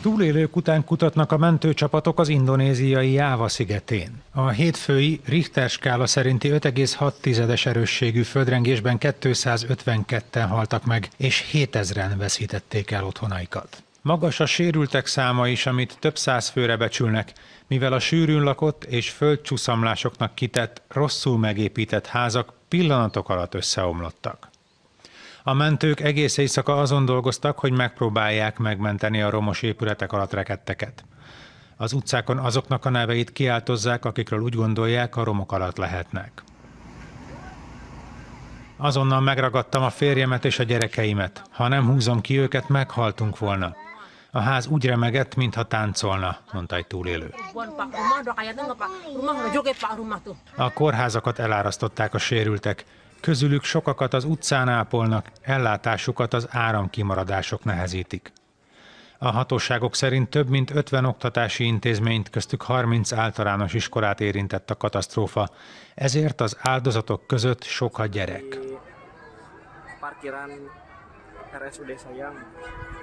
Túlélők után kutatnak a mentőcsapatok az indonéziai Jáva szigetén. A hétfői Richter skála szerinti 5,6-es erősségű földrengésben 252-en haltak meg, és 7000-en veszítették el otthonaikat. Magas a sérültek száma is, amit több száz főre becsülnek, mivel a sűrűn lakott és földcsúszamlásoknak kitett, rosszul megépített házak pillanatok alatt összeomlottak. A mentők egész éjszaka azon dolgoztak, hogy megpróbálják megmenteni a romos épületek alatt rekedteket. Az utcákon azoknak a neveit kiáltozzák, akikről úgy gondolják, a romok alatt lehetnek. Azonnal megragadtam a férjemet és a gyerekeimet. Ha nem húzom ki őket, meghaltunk volna. A ház úgy remegett, mintha táncolna, mondta egy túlélő. A kórházakat elárasztották a sérültek, Közülük sokakat az utcán ápolnak, ellátásukat az áramkimaradások nehezítik. A hatóságok szerint több mint 50 oktatási intézményt, köztük 30 általános iskolát érintett a katasztrófa, ezért az áldozatok között sok a gyerek. RSUD